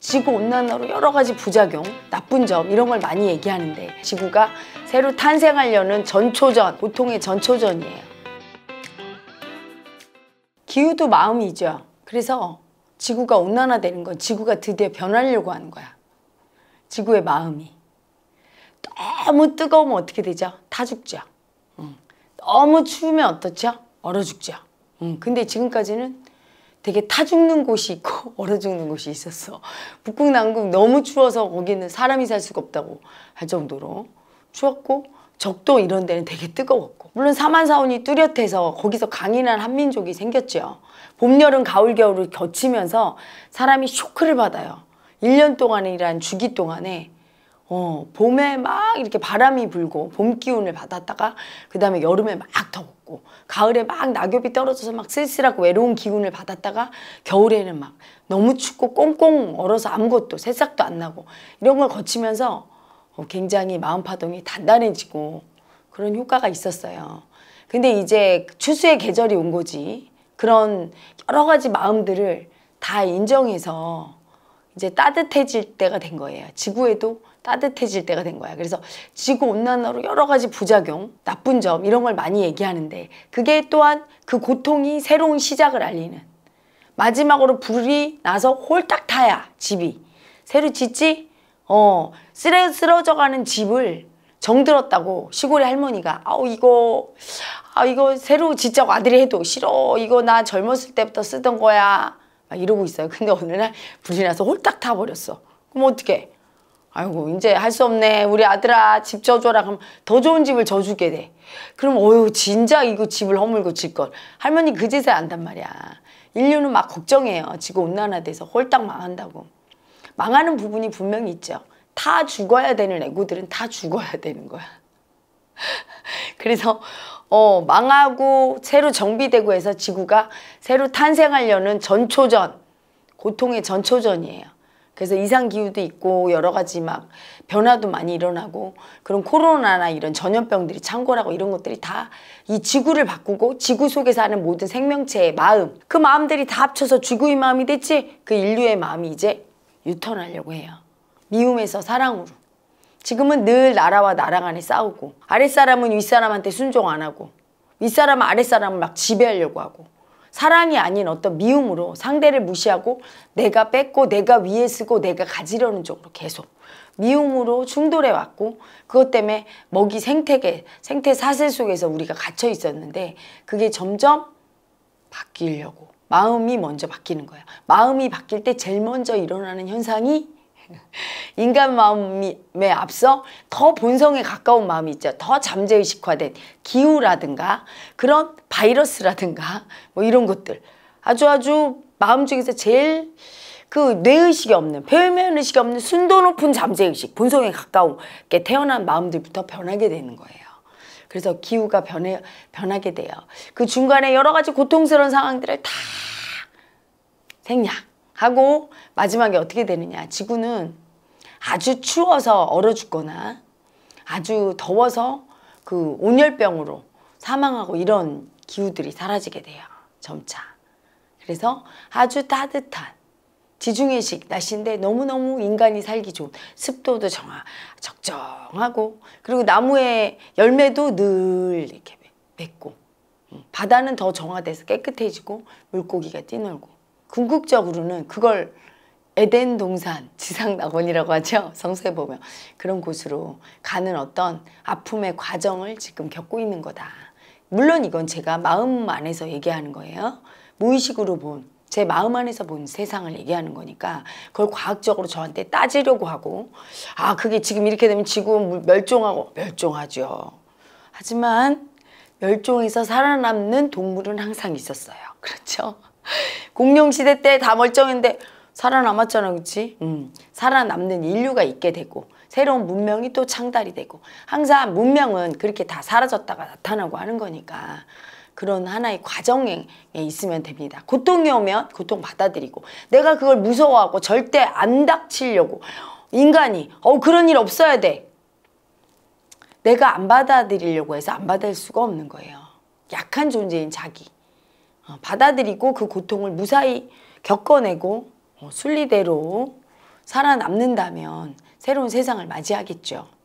지구온난화로 여러 가지 부작용, 나쁜 점 이런 걸 많이 얘기하는데 지구가 새로 탄생하려는 전초전, 보통의 전초전이에요. 기후도 마음이죠. 그래서 지구가 온난화되는 건 지구가 드디어 변하려고 하는 거야. 지구의 마음이. 너무 뜨거우면 어떻게 되죠? 다 죽죠. 응. 너무 추우면 어떻죠? 얼어 죽죠. 응. 근데 지금까지는 되게 타 죽는 곳이 있고 얼어 죽는 곳이 있었어. 북극 남극 너무 추워서 거기는 사람이 살 수가 없다고 할 정도로 추웠고 적도 이런 데는 되게 뜨거웠고 물론 사만사원이 뚜렷해서 거기서 강인한 한민족이 생겼죠. 봄, 여름, 가을, 겨울을 거치면서 사람이 쇼크를 받아요. 1년 동안이란 주기 동안에 어, 봄에 막 이렇게 바람이 불고 봄 기운을 받았다가 그 다음에 여름에 막 더워 받고 가을에 막 낙엽이 떨어져서 막 쓸쓸하고 외로운 기운을 받았다가 겨울에는 막 너무 춥고 꽁꽁 얼어서 아무것도 새싹도 안 나고 이런 걸 거치면서 어, 굉장히 마음 파동이 단단해지고 그런 효과가 있었어요. 근데 이제 추수의 계절이 온 거지 그런 여러 가지 마음들을 다 인정해서 이제 따뜻해질 때가 된 거예요. 지구에도 따뜻해질 때가 된 거야. 그래서 지구온난화로 여러 가지 부작용, 나쁜 점 이런 걸 많이 얘기하는데 그게 또한 그 고통이 새로운 시작을 알리는 마지막으로 불이 나서 홀딱 타야 집이 새로 짓지? 어쓰레 쓰러져가는 집을 정들었다고 시골의 할머니가 아우 이거 아 이거 새로 짓자고 아들이 해도 싫어 이거 나 젊었을 때부터 쓰던 거야 막 이러고 있어요 근데 어느 날 불이 나서 홀딱 타버렸어 그럼 어떻게 아이고 이제 할 수 없네 우리 아들아 집 져줘라 그럼 더 좋은 집을 져주게 돼 그럼 어휴 진작 이거 집을 허물고 질걸 할머니 그 짓을 안단 말이야 인류는 막 걱정해요 지구 온난화돼서 홀딱 망한다고 망하는 부분이 분명히 있죠 다 죽어야 되는 애고들은 다 죽어야 되는 거야 그래서 어 망하고 새로 정비되고 해서 지구가 새로 탄생하려는 전초전 고통의 전초전이에요 그래서 이상 기후도 있고 여러 가지 막 변화도 많이 일어나고 그런 코로나나 이런 전염병들이 창궐하고 이런 것들이 다 이 지구를 바꾸고 지구 속에 사는 모든 생명체의 마음 그 마음들이 다 합쳐서 지구의 마음이 됐지 그 인류의 마음이 이제 유턴하려고 해요. 미움에서 사랑으로. 지금은 늘 나라와 나라 간에 싸우고 아랫사람은 윗사람한테 순종 안 하고 윗사람은 아랫사람을 막 지배하려고 하고 사랑이 아닌 어떤 미움으로 상대를 무시하고 내가 뺏고 내가 위에 쓰고 내가 가지려는 쪽으로 계속 미움으로 충돌해 왔고 그것 때문에 먹이 생태계, 생태 사슬 속에서 우리가 갇혀 있었는데 그게 점점 바뀌려고 마음이 먼저 바뀌는 거야. 마음이 바뀔 때 제일 먼저 일어나는 현상이 인간 마음에 앞서 더 본성에 가까운 마음이 있죠. 더 잠재의식화된 기후라든가 그런 바이러스라든가 뭐 이런 것들 아주 아주 마음 중에서 제일 그 뇌의식이 없는 표면의식이 없는 순도 높은 잠재의식 본성에 가까운 게 태어난 마음들부터 변하게 되는 거예요. 그래서 기후가 변해, 변하게 돼요. 그 중간에 여러 가지 고통스러운 상황들을 다 생략하고 마지막에 어떻게 되느냐. 지구는 아주 추워서 얼어 죽거나 아주 더워서 그 온열병으로 사망하고 이런 기후들이 사라지게 돼요. 점차. 그래서 아주 따뜻한 지중해식 날씨인데 너무너무 인간이 살기 좋은 습도도 정하, 적정하고 그리고 나무의 열매도 늘 이렇게 맺고 음, 바다는 더 정화돼서 깨끗해지고 물고기가 뛰놀고 궁극적으로는 그걸 에덴 동산, 지상 낙원이라고 하죠. 성서에 보면 그런 곳으로 가는 어떤 아픔의 과정을 지금 겪고 있는 거다. 물론 이건 제가 마음 안에서 얘기하는 거예요. 무의식으로 본, 제 마음 안에서 본 세상을 얘기하는 거니까 그걸 과학적으로 저한테 따지려고 하고 아 그게 지금 이렇게 되면 지구 멸종하고 멸종하죠. 하지만 멸종에서 살아남는 동물은 항상 있었어요. 그렇죠? 공룡시대 때 다 멀쩡했는데 살아남았잖아 그치? 음, 살아남는 인류가 있게 되고 새로운 문명이 또 창달이 되고 항상 문명은 그렇게 다 사라졌다가 나타나고 하는 거니까 그런 하나의 과정에 있으면 됩니다. 고통이 오면 고통 받아들이고 내가 그걸 무서워하고 절대 안 닥치려고 인간이 어 그런 일 없어야 돼. 내가 안 받아들이려고 해서 안 받을 수가 없는 거예요. 약한 존재인 자기. 어, 받아들이고 그 고통을 무사히 겪어내고 어, 순리대로 살아남는다면 새로운 세상을 맞이하겠죠.